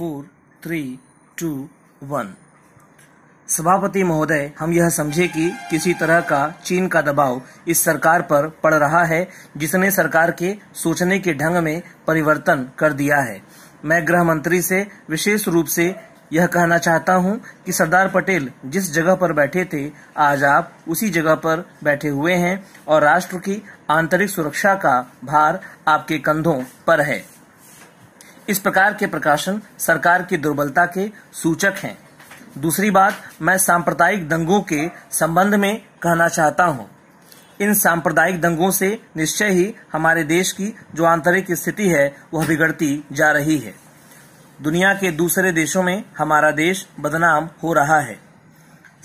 four three to one सभापति महोदय हम यह समझे कि किसी तरह का चीन का दबाव इस सरकार पर पड़ रहा है जिसने सरकार के सोचने के ढंग में परिवर्तन कर दिया है मैं गृह मंत्री से विशेष रूप से यह कहना चाहता हूं कि सरदार पटेल जिस जगह पर बैठे थे आज आप उसी जगह पर बैठे हुए हैं और राष्ट्र की आंतरिक सुरक्षा का भार आपके कंधों पर है इस प्रकार के प्रकाशन सरकार की दुर्बलता के सूचक हैं दूसरी बात मैं सांप्रदायिक दंगों के संबंध में कहना चाहता हूं इन सांप्रदायिक दंगों से निश्चय ही हमारे देश की जो आंतरिक स्थिति है वह बिगड़ती जा रही है दुनिया के दूसरे देशों में हमारा देश बदनाम हो रहा है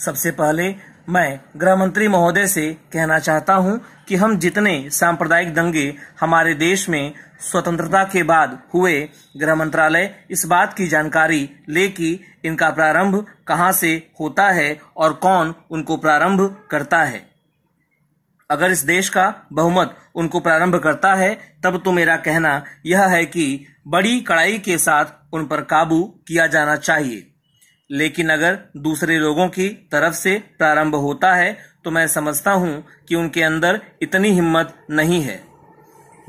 सबसे पहले मैं गृह मंत्री महोदय से कहना चाहता हूं कि हम जितने सांप्रदायिक दंगे हमारे देश में स्वतंत्रता के बाद हुए गृह मंत्रालय इस बात की जानकारी ले कि इनका प्रारंभ कहां से होता है और कौन उनको प्रारंभ करता है अगर इस देश का बहुमत उनको प्रारंभ करता है तब तो मेरा कहना यह है कि बड़ी कड़ाई के साथ उन पर काबू किया जाना चाहिए लेकिन अगर दूसरे लोगों की तरफ से प्रारंभ होता है तो मैं समझता हूं कि उनके अंदर इतनी हिम्मत नहीं है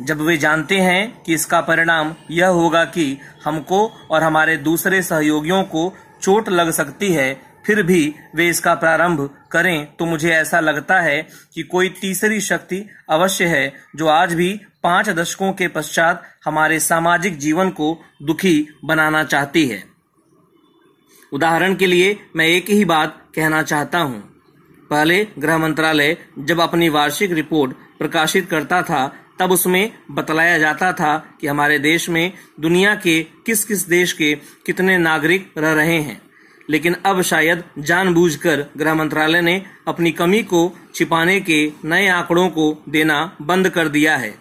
जब वे जानते हैं कि इसका परिणाम यह होगा कि हमको और हमारे दूसरे सहयोगियों को चोट लग सकती है फिर भी वे इसका प्रारंभ करें तो मुझे ऐसा लगता है कि कोई तीसरी शक्ति अवश्य है जो आज भी पांच दशकों के पश्चात हमारे सामाजिक जीवन को दुखी बनाना चाहती है उदाहरण के लिए मैं एक ही बात कहना चाहता हूँ पहले गृह मंत्रालय जब अपनी वार्षिक रिपोर्ट प्रकाशित करता था तब उसमें बतलाया जाता था कि हमारे देश में दुनिया के किस किस देश के कितने नागरिक रह रहे हैं लेकिन अब शायद जानबूझकर गृह मंत्रालय ने अपनी कमी को छिपाने के नए आंकड़ों को देना बंद कर दिया है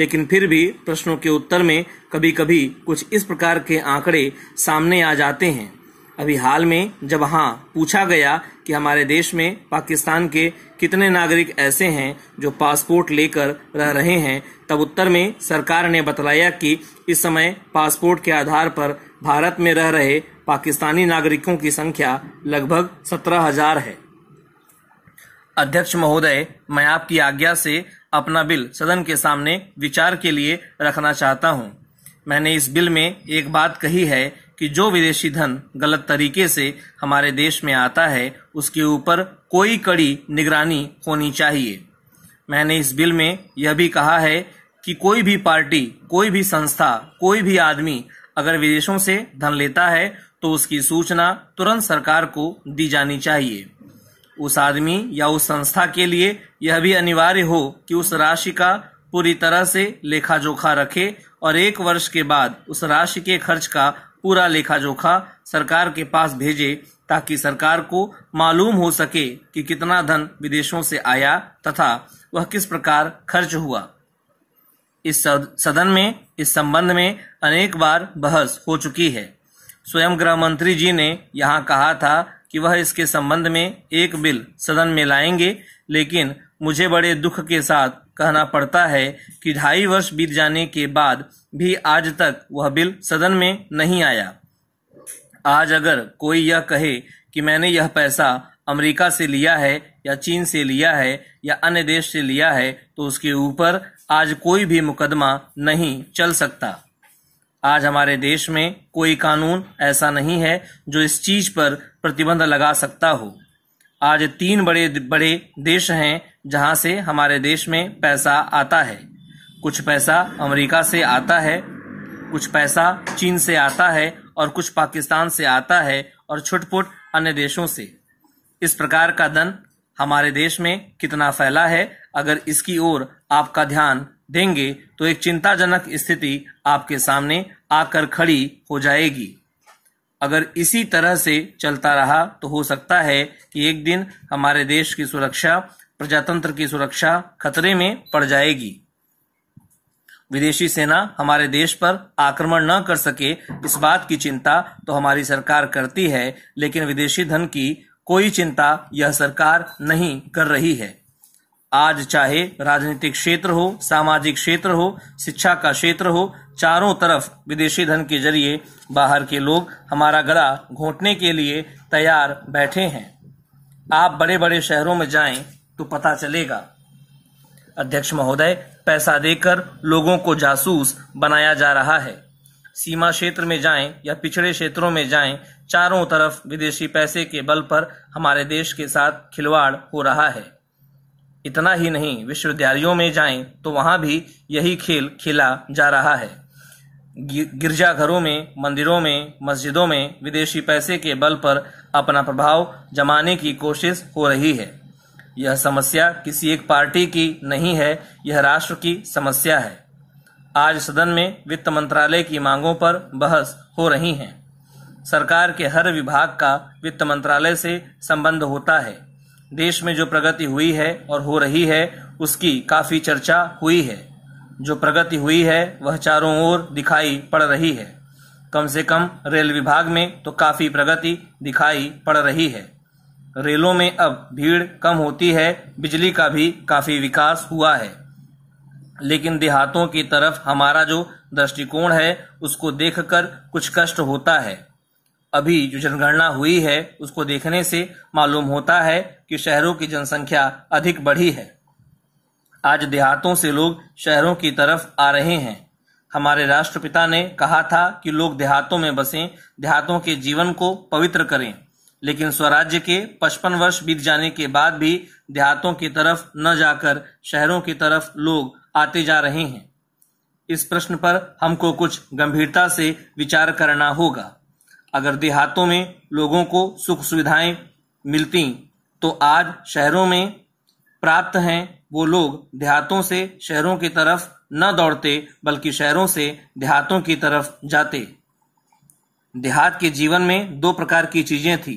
लेकिन फिर भी प्रश्नों के उत्तर में कभी कभी कुछ इस प्रकार के आंकड़े सामने आ जाते हैं अभी हाल में जब हाँ पूछा गया कि हमारे देश में पाकिस्तान के कितने नागरिक ऐसे हैं जो पासपोर्ट लेकर रह रहे हैं तब उत्तर में सरकार ने बतलाया कि इस समय पासपोर्ट के आधार पर भारत में रह रहे पाकिस्तानी नागरिकों की संख्या लगभग सत्रह हजार है अध्यक्ष महोदय मैं आपकी आज्ञा से अपना बिल सदन के सामने विचार के लिए रखना चाहता हूँ मैंने इस बिल में एक बात कही है कि जो विदेशी धन गलत तरीके से हमारे देश में आता है उसके ऊपर कोई कड़ी निगरानी होनी चाहिए मैंने इस बिल में यह भी कहा है कि कोई भी पार्टी कोई भी संस्था कोई भी आदमी अगर विदेशों से धन लेता है तो उसकी सूचना तुरंत सरकार को दी जानी चाहिए उस आदमी या उस संस्था के लिए यह भी अनिवार्य हो कि उस राशि का पूरी तरह से लेखा जोखा रखे और एक वर्ष के बाद उस राशि के खर्च का पूरा लेखा जोखा सरकार के पास भेजे ताकि सरकार को मालूम हो सके कि कितना धन विदेशों से आया तथा वह किस प्रकार खर्च हुआ इस सदन में इस संबंध में अनेक बार बहस हो चुकी है स्वयं गृह मंत्री जी ने यहाँ कहा था कि वह इसके संबंध में एक बिल सदन में लाएंगे लेकिन मुझे बड़े दुख के साथ कहना पड़ता है कि ढाई वर्ष बीत जाने के बाद भी आज तक वह बिल सदन में नहीं आया आज अगर कोई यह कहे कि मैंने यह पैसा अमेरिका से लिया है या चीन से लिया है या अन्य देश से लिया है तो उसके ऊपर आज कोई भी मुकदमा नहीं चल सकता आज हमारे देश में कोई कानून ऐसा नहीं है जो इस चीज पर प्रतिबंध लगा सकता हो आज तीन बड़े बड़े देश हैं जहां से हमारे देश में पैसा आता है कुछ पैसा अमेरिका से आता है कुछ पैसा चीन से आता है और कुछ पाकिस्तान से आता है और छुटपुट अन्य देशों से इस प्रकार का धन हमारे देश में कितना फैला है अगर इसकी ओर आपका ध्यान देंगे तो एक चिंताजनक स्थिति आपके सामने आकर खड़ी हो जाएगी अगर इसी तरह से चलता रहा तो हो सकता है कि एक दिन हमारे देश की सुरक्षा प्रजातंत्र की सुरक्षा खतरे में पड़ जाएगी विदेशी सेना हमारे देश पर आक्रमण न कर सके इस बात की चिंता तो हमारी सरकार करती है लेकिन विदेशी धन की कोई चिंता यह सरकार नहीं कर रही है आज चाहे राजनीतिक क्षेत्र हो सामाजिक क्षेत्र हो शिक्षा का क्षेत्र हो चारों तरफ विदेशी धन के जरिए बाहर के लोग हमारा गला घोटने के लिए तैयार बैठे हैं आप बड़े बड़े शहरों में जाएं तो पता चलेगा अध्यक्ष महोदय पैसा देकर लोगों को जासूस बनाया जा रहा है सीमा क्षेत्र में जाएं या पिछड़े क्षेत्रों में जाएं चारों तरफ विदेशी पैसे के बल पर हमारे देश के साथ खिलवाड़ हो रहा है इतना ही नहीं विश्वविद्यालयों में जाएं तो वहां भी यही खेल खेला जा रहा है गिरजाघरों में मंदिरों में मस्जिदों में विदेशी पैसे के बल पर अपना प्रभाव जमाने की कोशिश हो रही है यह समस्या किसी एक पार्टी की नहीं है यह राष्ट्र की समस्या है आज सदन में वित्त मंत्रालय की मांगों पर बहस हो रही है सरकार के हर विभाग का वित्त मंत्रालय से संबंध होता है देश में जो प्रगति हुई है और हो रही है उसकी काफी चर्चा हुई है जो प्रगति हुई है वह चारों ओर दिखाई पड़ रही है कम से कम रेल विभाग में तो काफी प्रगति दिखाई पड़ रही है रेलों में अब भीड़ कम होती है बिजली का भी काफ़ी विकास हुआ है लेकिन देहातों की तरफ हमारा जो दृष्टिकोण है उसको देखकर कुछ कष्ट होता है अभी जो जनगणना हुई है उसको देखने से मालूम होता है कि शहरों की जनसंख्या अधिक बढ़ी है आज देहातों से लोग शहरों की तरफ आ रहे हैं हमारे राष्ट्रपिता ने कहा था कि लोग देहातों में बसें देहातों के जीवन को पवित्र करें लेकिन स्वराज्य के पचपन वर्ष बीत जाने के बाद भी देहातों की तरफ न जाकर शहरों की तरफ लोग आते जा रहे हैं इस प्रश्न पर हमको कुछ गंभीरता से विचार करना होगा अगर देहातों में लोगों को सुख सुविधाएं मिलती तो आज शहरों में प्राप्त हैं वो लोग देहातों से शहरों की तरफ न दौड़ते बल्कि शहरों से देहातों की तरफ जाते देहात के जीवन में दो प्रकार की चीजें थी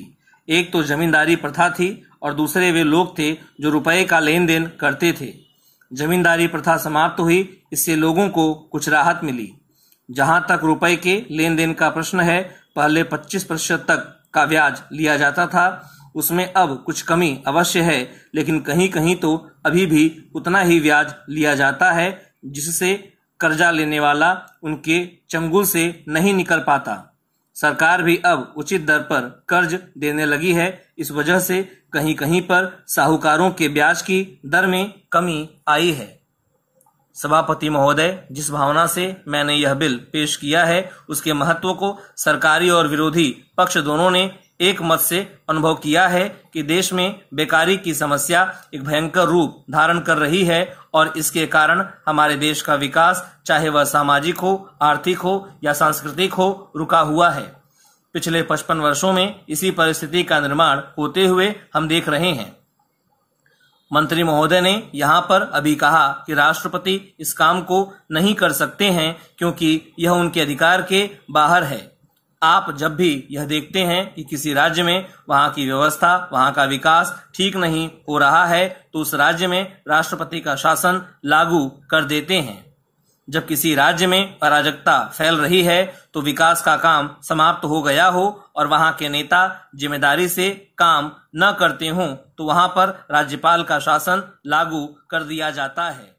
एक तो जमींदारी प्रथा थी और दूसरे वे लोग थे जो रुपए का लेन देन करते थे जमींदारी प्रथा समाप्त हुई इससे लोगों को कुछ राहत मिली जहां तक रुपए के लेन देन का प्रश्न है पहले 25 प्रतिशत तक का ब्याज लिया जाता था उसमें अब कुछ कमी अवश्य है लेकिन कहीं कहीं तो अभी भी उतना ही ब्याज लिया जाता है जिससे कर्जा लेने वाला उनके चंगुल से नहीं निकल पाता सरकार भी अब उचित दर पर कर्ज देने लगी है इस वजह से कहीं कहीं पर साहूकारों के ब्याज की दर में कमी आई है सभापति महोदय जिस भावना से मैंने यह बिल पेश किया है उसके महत्व को सरकारी और विरोधी पक्ष दोनों ने एक मत से अनुभव किया है कि देश में बेकारी की समस्या एक भयंकर रूप धारण कर रही है और इसके कारण हमारे देश का विकास चाहे वह सामाजिक हो आर्थिक हो या सांस्कृतिक हो रुका हुआ है पिछले पचपन वर्षों में इसी परिस्थिति का निर्माण होते हुए हम देख रहे हैं मंत्री महोदय ने यहाँ पर अभी कहा कि राष्ट्रपति इस काम को नहीं कर सकते हैं क्योंकि यह उनके अधिकार के बाहर है आप जब भी यह देखते हैं कि किसी राज्य में वहां की व्यवस्था वहां का विकास ठीक नहीं हो रहा है तो उस राज्य में राष्ट्रपति का शासन लागू कर देते हैं जब किसी राज्य में अराजकता फैल रही है तो विकास का काम समाप्त हो गया हो और वहां के नेता जिम्मेदारी से काम न करते हों तो वहां पर राज्यपाल का शासन लागू कर दिया जाता है